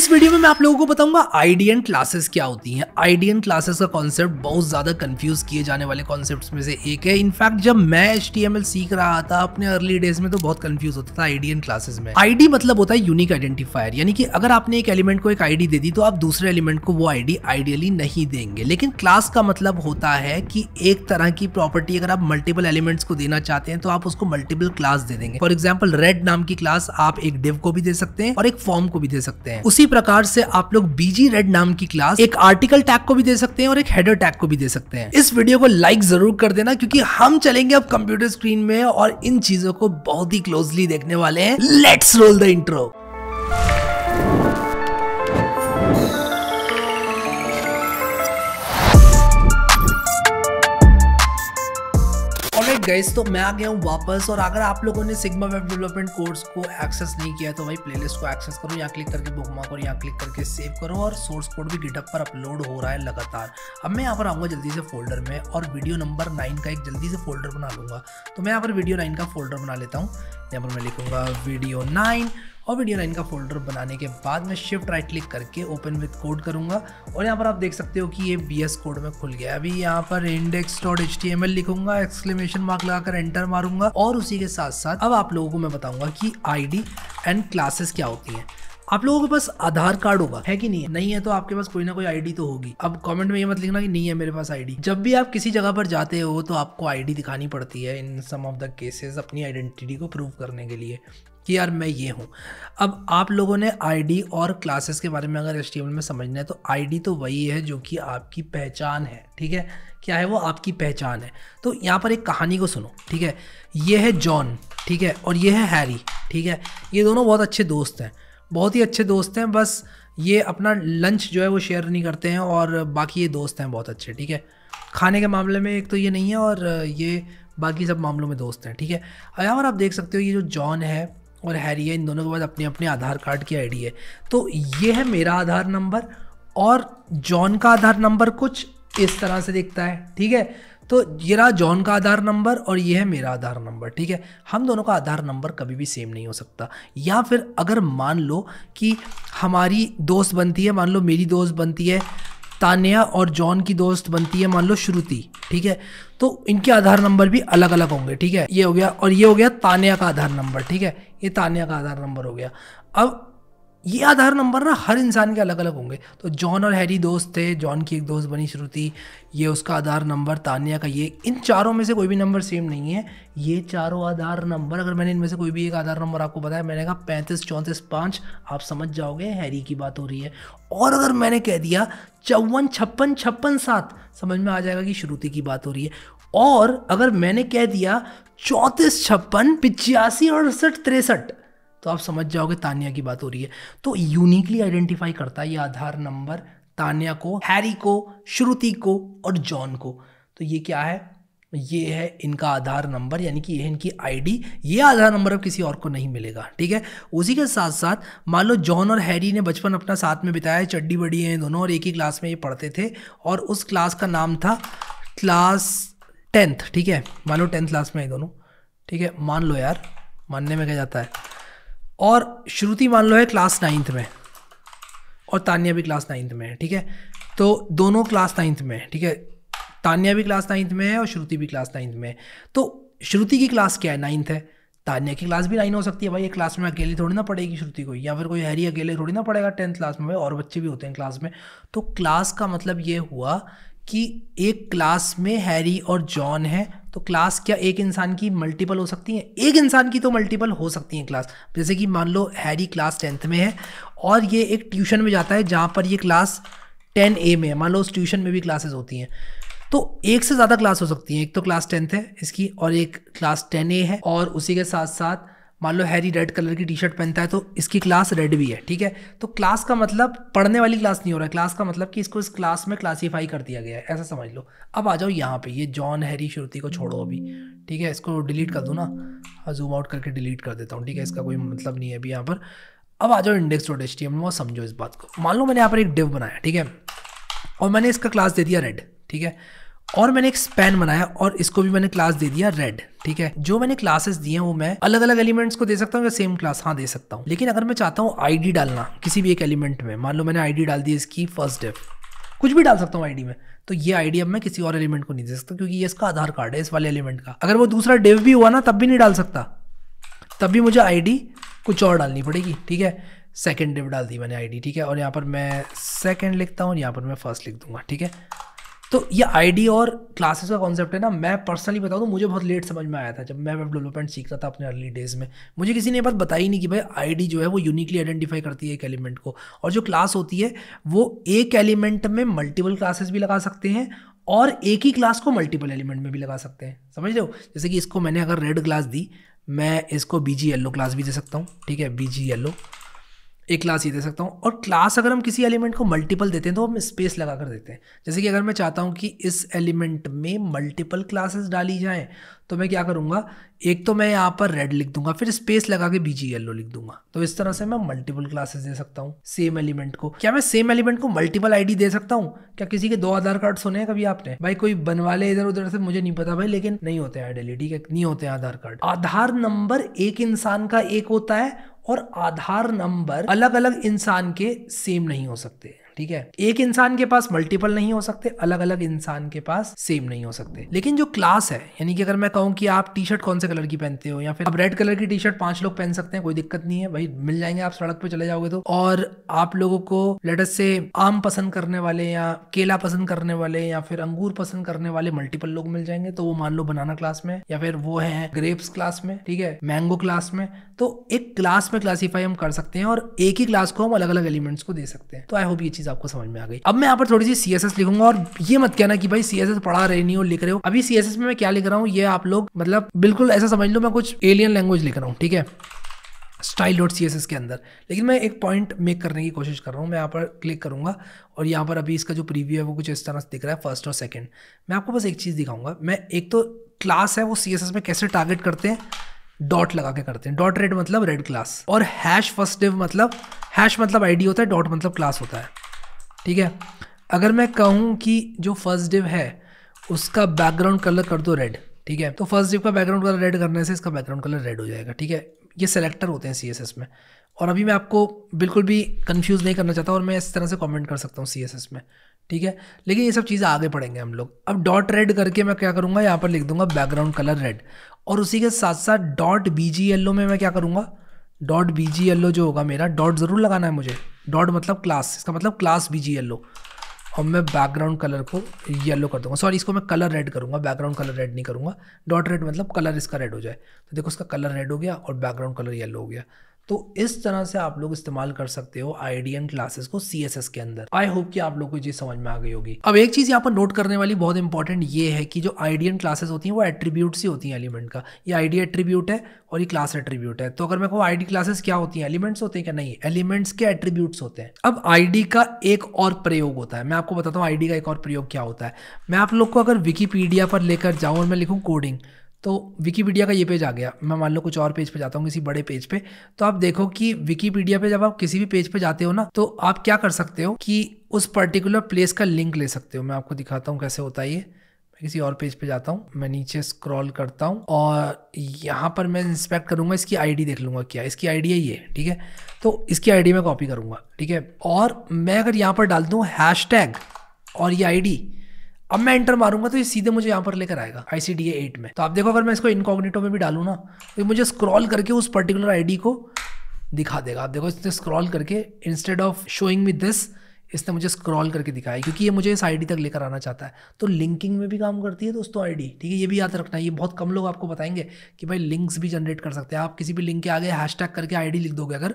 इस वीडियो में मैं आप लोगों को बताऊंगा आईडियन क्लासेस क्या होती हैं आईडियन क्लासेस का कॉन्सेप्ट बहुत ज़्यादा कंफ्यूज किए जाने वाले कॉन्सेप्ट में से एक है इनफैक्ट जब मैं एच सीख रहा था अपने अर्ली डेज में तो बहुत कंफ्यूज होता था आईडियन क्लासेस में आईडी मतलब होता है यूनिक आइडेंटिफायर यानी कि अगर आपने एक एलिमेंट को एक आईडी दे दी तो आप दूसरे एलिमेंट को वो आईडी आइडियली नहीं देंगे लेकिन क्लास का मतलब होता है कि एक तरह की प्रॉपर्टी अगर आप मल्टीपल एलिमेंट्स को देना चाहते हैं तो आप उसको मल्टीपल क्लास दे देंगे फॉर एग्जाम्पल रेड नाम की क्लास आप एक डिव को भी दे सकते हैं और एक फॉर्म को भी दे सकते हैं उसी प्रकार से आप लोग बीजी रेड नाम की क्लास एक आर्टिकल टैग को भी दे सकते हैं और एक हेडर टैग को भी दे सकते हैं इस वीडियो को लाइक जरूर कर देना क्योंकि हम चलेंगे अब कंप्यूटर स्क्रीन में और इन चीजों को बहुत ही क्लोजली देखने वाले हैं let's roll the intro guys तो मैं आ गया हूँ वापस और अगर आप लोगों ने सिग्मा वेब डेवलपमेंट कोर्स को एक्सेस नहीं किया तो भाई प्लेलिस्ट को एक्सेस करो यहाँ क्लिक करके बुक मार्क और यहाँ क्लिक करके सेव करो और सोर्स कोड भी गिटअप पर अपलोड हो रहा है लगातार अब मैं यहाँ पर आऊँगा जल्दी से फोल्डर में और वीडियो नंबर नाइन का एक जल्दी से फोल्डर बना लूँगा तो मैं यहाँ पर वीडियो नाइन का फोल्डर बना लेता हूँ यहाँ पर मैं लिखूँगा वीडियो नाइन और वीडियो लाइन का फोल्डर बनाने के बाद मैं शिफ्ट राइट क्लिक करके ओपन विथ कोड करूँगा और यहाँ पर आप देख सकते हो कि ये बी एस कोड में खुल गया अभी यहाँ पर index dot H T M L लिखूंगा एक्सक्लेमेशन मार्क लगाकर एंटर मारूंगा और उसी के साथ साथ अब आप लोगों को मैं बताऊंगा कि आई डी एंड क्लासेस क्या होती हैं आप लोगों के पास आधार कार्ड होगा है कि नहीं है नहीं है तो आपके पास कोई ना कोई आईडी तो होगी अब कमेंट में ये मत लिखना कि नहीं है मेरे पास आईडी जब भी आप किसी जगह पर जाते हो तो आपको आईडी दिखानी पड़ती है in some of the cases अपनी आइडेंटिटी को प्रूव करने के लिए कि यार मैं ये हूँ अब आप लोगों ने आईडी और क्लासेस के बारे में अगर एस में समझना है तो आईडी तो वही है जो कि आपकी पहचान है ठीक है क्या है वो आपकी पहचान है तो यहाँ पर एक कहानी को सुनो ठीक है ये है जॉन ठीक है और ये है हैरी ठीक है ये दोनों बहुत अच्छे दोस्त हैं बहुत ही अच्छे दोस्त हैं बस ये अपना लंच जो है वो शेयर नहीं करते हैं और बाकी ये दोस्त हैं बहुत अच्छे ठीक है खाने के मामले में एक तो ये नहीं है और ये बाकी सब मामलों में दोस्त हैं ठीक है यहाँ पर आप देख सकते हो ये जो जॉन है और हैरी है इन दोनों के पास अपने अपने आधार कार्ड की आईडी है तो ये है मेरा आधार नंबर और जॉन का आधार नंबर कुछ इस तरह से दिखता है ठीक है तो ये रहा जॉन का आधार नंबर और ये है मेरा आधार नंबर ठीक है हम दोनों का आधार नंबर कभी भी सेम नहीं हो सकता या फिर अगर मान लो कि हमारी दोस्त बनती है मान लो मेरी दोस्त बनती है तानिया और जॉन की दोस्त बनती है मान लो श्रुति ठीक है तो इनके आधार नंबर भी अलग अलग होंगे ठीक है ये हो गया और ये हो गया तानिया का आधार नंबर ठीक है ये तानिया का आधार नंबर हो गया अब ये आधार नंबर ना हर इंसान के अलग अलग होंगे तो जॉन और हैरी दोस्त थे जॉन की एक दोस्त बनी श्रुति ये उसका आधार नंबर तानिया का ये इन चारों में से कोई भी नंबर सेम नहीं है ये चारों आधार नंबर अगर मैंने इनमें से कोई भी एक आधार नंबर आपको बताया मैंने कहा पैंतीस चौंतीस पाँच आप समझ जाओगे हैरी की बात हो रही है और अगर मैंने कह दिया चौवन छप्पन छप्पन सात समझ में आ जाएगा कि श्रुति की बात हो रही है और अगर मैंने कह दिया चौंतीस छप्पन पिचासी अड़सठ तिरसठ तो आप समझ जाओगे तानिया की बात हो रही है तो यूनिकली आइडेंटिफाई करता है ये आधार नंबर तानिया को हैरी को श्रुति को और जॉन को तो ये क्या है ये है इनका आधार नंबर यानी कि ये है इनकी आईडी ये आधार नंबर अब किसी और को नहीं मिलेगा ठीक है उसी के साथ साथ मान लो जॉन और हैरी ने बचपन अपना साथ में बिताया चड्डी बड़ी हैं दोनों और एक ही क्लास में ये पढ़ते थे और उस क्लास का नाम था क्लास टेंथ ठीक है मान लो टेंथ क्लास में है दोनों ठीक है मान लो यार मानने में क्या जाता है और श्रुति मान लो है क्लास नाइन्थ में और तानिया भी क्लास नाइन्थ में है ठीक है तो दोनों क्लास नाइन्थ में है ठीक है तानिया भी क्लास नाइन्थ में है और श्रुति भी क्लास नाइन्थ में है तो श्रुति की क्लास क्या है नाइन्थ है तानिया की क्लास भी नाइन हो सकती है भाई ये क्लास में अकेली थोड़ी ना पड़ेगी श्रुति को या फिर कोई हैरी अकेले थोड़ी ना पड़ेगा टेंथ क्लास में भाई और बच्चे भी होते हैं क्लास में तो क्लास का मतलब ये हुआ कि एक क्लास में हैरी और जॉन है तो क्लास क्या एक इंसान की मल्टीपल हो सकती है एक इंसान की तो मल्टीपल हो सकती हैं क्लास जैसे कि मान लो हैरी क्लास टेंथ में है और ये एक ट्यूशन में जाता है जहाँ पर ये क्लास टेन ए में है मान लो उस ट्यूशन में भी क्लासेस होती हैं तो एक से ज़्यादा क्लास हो सकती है एक तो क्लास टेंथ है इसकी और एक क्लास टेन ए है और उसी के साथ साथ मान लो हैरी रेड कलर की टी शर्ट पहनता है तो इसकी क्लास रेड भी है ठीक है तो क्लास का मतलब पढ़ने वाली क्लास नहीं हो रहा है क्लास का मतलब कि इसको इस क्लास में क्लासीफाई कर दिया गया है ऐसा समझ लो अब आ जाओ यहाँ पे ये जॉन हैरी श्रुति को छोड़ो अभी ठीक है इसको डिलीट कर दूँ ना जूम हाँ, आउट करके डिलीट कर देता हूँ ठीक है इसका कोई मतलब नहीं है अभी यहाँ पर अब आ जाओ index dot H T M समझो इस बात को मान लो मैंने यहाँ पर एक डिव बनाया ठीक है और मैंने इसका क्लास दे दिया रेड ठीक है और मैंने एक स्पेन बनाया और इसको भी मैंने क्लास दे दिया रेड ठीक है जो मैंने क्लासेस दिए हैं वो मैं अलग अलग एलिमेंट्स को दे सकता हूँ या सेम क्लास हाँ दे सकता हूँ लेकिन अगर मैं चाहता हूँ आईडी डालना किसी भी एक एलिमेंट में मान लो मैंने आईडी डाल दी इसकी फर्स्ट डेफ कुछ भी डाल सकता हूँ आईडी में तो ये आईडी अब मैं किसी और एलिमेंट को नहीं दे सकता क्योंकि ये इसका आधार कार्ड है इस वाले एलिमेंट का अगर वो दूसरा डेव भी हुआ ना तब भी नहीं डाल सकता तब भी मुझे आईडी कुछ और डालनी पड़ेगी ठीक है सेकेंड डेव डाल दी मैंने आईडी ठीक है और यहाँ पर मैं सेकेंड लिखता हूँ यहाँ पर मैं फर्स्ट लिख दूंगा ठीक है तो ये आईडी और क्लासेस का कॉन्सेप्ट है ना मैं पर्सनली बताऊँ तो मुझे बहुत लेट समझ में आया था जब मैं वेब डेवलपमेंट सीख रहा था अपने अर्ली डेज में मुझे किसी ने बात बताई नहीं कि भाई आईडी जो है वो यूनिकली आइडेंटिफाई करती है एक एलिमेंट को और जो क्लास होती है वो एक एलिमेंट में मल्टीपल क्लासेस भी लगा सकते हैं और एक ही क्लास को मल्टीपल एलिमेंट में भी लगा सकते हैं समझ लो जैसे कि इसको मैंने अगर रेड क्लास दी मैं इसको बी जी येल्लो क्लास भी दे सकता हूँ ठीक है बी जी येल्लो एक क्लास ही दे सकता हूँ और क्लास अगर हम किसी एलिमेंट को मल्टीपल देते हैं तो हम स्पेस लगा कर देते हैं जैसे कि अगर मैं चाहता हूँ कि इस एलिमेंट में मल्टीपल क्लासेस डाली जाएँ तो मैं क्या करूँगा एक तो मैं यहाँ पर रेड लिख दूंगा फिर स्पेस लगा के बीजी येलो लिख दूंगा तो इस तरह से मैं मल्टीपल क्लासेस दे सकता हूँ सेम एलिमेंट को क्या मैं सेम एलिमेंट को मल्टीपल आई दे सकता हूँ क्या किसी के दो आधार कार्ड सुने हैं कभी आपने भाई कोई बनवा ले इधर उधर से मुझे नहीं पता भाई लेकिन नहीं होते हैं आइडियली ठीक है नहीं होते हैं आधार कार्ड आधार नंबर एक इंसान का एक होता है और आधार नंबर अलग अलग इंसान के सेम नहीं हो सकते ठीक है एक इंसान के पास मल्टीपल नहीं हो सकते अलग अलग इंसान के पास सेम नहीं हो सकते लेकिन जो क्लास है यानी कि अगर मैं कहूँ कि आप टी शर्ट कौन से कलर की पहनते हो या फिर आप रेड कलर की टी शर्ट पांच लोग पहन सकते हैं कोई दिक्कत नहीं है भाई मिल जाएंगे आप सड़क पर चले जाओगे तो और आप लोगों को लेटस से आम पसंद करने वाले या केला पसंद करने वाले या फिर अंगूर पसंद करने वाले मल्टीपल लोग मिल जाएंगे तो वो मान लो बनाना क्लास में या फिर वो है ग्रेप्स क्लास में ठीक है मैंगो क्लास में तो एक क्लास में क्लासीफाई हम कर सकते हैं और एक ही क्लास को हम अलग अलग एलिमेंट्स को दे सकते हैं तो आई होप ये चीज आपको समझ में आ गई अब मैं यहाँ पर थोड़ी सी सी लिखूंगा और ये मत कहना कि भाई सी पढ़ा रहे नहीं हो लिख रहे हो अभी सी में मैं क्या लिख रहा हूँ ये आप लोग मतलब बिल्कुल ऐसा समझ लो मैं कुछ एलियन लैंग्वेज लिख रहा हूँ ठीक है स्टाइल डॉट सी के अंदर लेकिन मैं एक पॉइंट मेक करने की कोशिश कर रहा हूँ मैं यहाँ पर क्लिक करूँगा और यहाँ पर अभी इसका जो प्रीव्यू है वो कुछ इस तरह से दिख रहा है फर्स्ट और सेकंड मैं आपको बस एक चीज़ दिखाऊंगा मैं एक तो क्लास है वो सी में कैसे टारगेट करते हैं डॉट लगा के करते हैं डॉट रेड मतलब रेड क्लास और हैश फर्स्ट डिव मतलब हैश मतलब आईडी होता है डॉट मतलब क्लास होता है ठीक है अगर मैं कहूँ कि जो फर्स्ट डिव है उसका बैकग्राउंड कलर कर दो रेड ठीक है तो फर्स्ट डिव का बैकग्राउंड कलर रेड करने से इसका बैकग्राउंड कलर रेड हो जाएगा ठीक है ये सेलेक्टर होते हैं सी में और अभी मैं आपको बिल्कुल भी कन्फ्यूज़ नहीं करना चाहता और मैं इस तरह से कॉमेंट कर सकता हूँ सी में ठीक है लेकिन ये सब चीज़ें आगे पढ़ेंगे हम लोग अब डॉट रेड करके मैं क्या करूँगा यहाँ पर लिख दूंगा बैकग्राउंड कलर रेड और उसी के साथ साथ डॉट बी जी में मैं क्या करूँगा डॉट बी जी जो होगा मेरा डॉट ज़रूर लगाना है मुझे डॉट मतलब क्लास इसका मतलब क्लास बी जी येलो और मैं बैकग्राउंड कलर को येलो कर दूंगा सॉरी इसको मैं कलर रेड करूंगा बैकग्राउंड कलर रेड नहीं करूंगा डॉट रेड मतलब कलर इसका रेड हो जाए तो देखो इसका कलर रेड हो गया और बैकग्राउंड कलर येलो हो गया तो इस तरह से आप लोग इस्तेमाल कर सकते हो आई क्लासेस को सी के अंदर आई होप कि आप लोग को ये समझ में आ गई होगी अब एक चीज यहाँ पर नोट करने वाली बहुत इंपॉर्टेंट ये है कि जो आई क्लासेस होती हैं वो एट्रीब्यूट ही होती हैं एलिमेंट का ये आईडी एट्रीब्यूट है और ये क्लास एट्रीब्यूट है तो अगर मैं कहूँ आई क्लासेस क्या होती हैं एलिमेंट्स होते हैं क्या नहीं एलिमेंट्स के एट्रीब्यूट्स होते हैं अब आईडी का एक और प्रयोग होता है मैं आपको बताता हूँ आईडी का एक और प्रयोग क्या होता है मैं आप लोग को अगर विकीपीडिया पर लेकर जाऊँ और मैं लिखूँ कोडिंग तो विकीपीडिया का ये पेज आ गया मैं मान लो कुछ और पेज पे जाता हूँ किसी बड़े पेज पे तो आप देखो कि विकीपीडिया पे जब आप किसी भी पेज पे जाते हो ना तो आप क्या कर सकते हो कि उस पर्टिकुलर प्लेस का लिंक ले सकते हो मैं आपको दिखाता हूँ कैसे होता है ये किसी और पेज पे जाता हूँ मैं नीचे स्क्रॉल करता हूँ और यहाँ पर मैं इंस्पेक्ट करूँगा इसकी आई देख लूँगा क्या इसकी आई है ये ठीक है तो इसकी आई मैं कॉपी करूँगा ठीक है और मैं अगर यहाँ पर डाल दूँ हैश और ये आई अब मैं एंटर मारूंगा तो ये सीधे मुझे यहाँ पर लेकर आएगा आई सी डी एट में तो आप देखो अगर मैं इसको इनकॉग्निटो में भी डालू ना तो मुझे स्क्रॉल करके उस पर्टिकुलर आई को दिखा देगा आप देखो इसने स्क्रॉल करके instead of showing me this इसने मुझे स्क्रॉल करके दिखाया क्योंकि ये मुझे इस आईडी तक लेकर आना चाहता है तो लिंकिंग में भी काम करती है दोस्तों आईडी ठीक है ये भी याद रखना है ये बहुत कम लोग आपको बताएंगे कि भाई लिंक्स भी जनरेट कर सकते हैं आप किसी भी लिंक के आगे हैश करके आई लिख दोगे अगर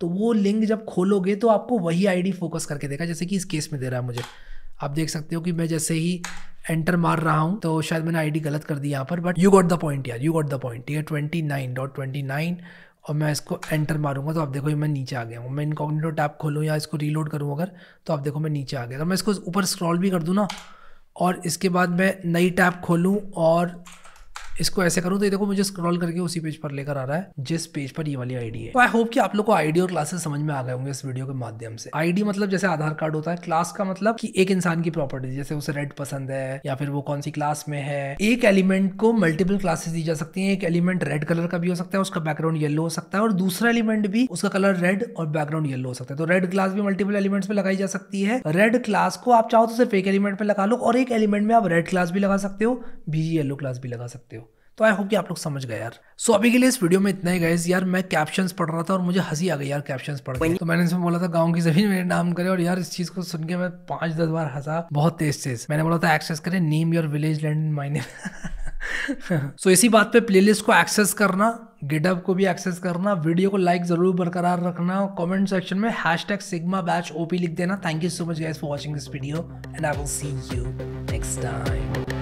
तो वो लिंक जब खोलोगे तो आपको वही आई फोकस करके देगा जैसे कि इस केस में दे रहा है मुझे आप देख सकते हो कि मैं जैसे ही एंटर मार रहा हूँ तो शायद मैंने आईडी गलत कर दी यहाँ पर but you got the point यार यू गॉट द पॉइंट ये twenty nine dot twenty nine और मैं इसको एंटर मारूंगा तो आप देखो ये मैं नीचे आ गया हूँ मैं इनकॉग्निटो टैप खोलूँ या इसको रीलोड करूँ अगर तो आप देखो मैं नीचे आ गया तो मैं इसको ऊपर स्क्रॉल भी कर दूँ ना और इसके बाद मैं नई टैप खोलूँ और इसको ऐसे करूँ तो ये देखो मुझे स्क्रॉल करके उसी पेज पर लेकर आ रहा है जिस पेज पर ये वाली आईडी है तो आई होप कि आप लोग को आईडी और क्लासेस समझ में आ गए होंगे इस वीडियो के माध्यम से आईडी मतलब जैसे आधार कार्ड होता है क्लास का मतलब कि एक इंसान की प्रॉपर्टी जैसे उसे रेड पसंद है या फिर वो कौन सी क्लास में है एक एलिमेंट को मल्टीपल क्लासेस दी जा सकती है एक एलिमेंट रेड कलर का भी हो सकता है उसका बैकग्राउंड येलो हो सकता है और दूसरा एलिमेंट भी उसका कलर रेड और बैकग्राउंड येलो हो सकता है तो रेड क्लास भी मल्टीपल एलिमेंट्स में लगाई जा सकती है रेड क्लास को आप चाहो तो सिर्फ एक एलिमेंट पर लगा लो और एक एलिमेंट में आप रेड क्लास भी लगा सकते हो बीजी येलो क्लास भी लगा सकते हो तो आई होप कि आप लोग समझ गए यार सो so, अभी के लिए इस वीडियो में इतना ही गए यार मैं कैप्शंस पढ़ रहा था और मुझे हंसी आ गई यार कैप्शंस पढ़ के तो मैंने इसमें बोला था गांव की जमीन मेरे नाम करे और यार इस चीज को सुन के मैं पांच दस बार हंसा बहुत तेज तेज मैंने बोला था एक्सेस करें name your village land in my so इसी बात पे प्लेलिस्ट को एक्सेस करना गिटअप को भी एक्सेस करना वीडियो को लाइक जरूर बरकरार रखना कमेंट सेक्शन में hashtag sigma batch OP लिख देना thank you so much guys for watching this video and I will see you next time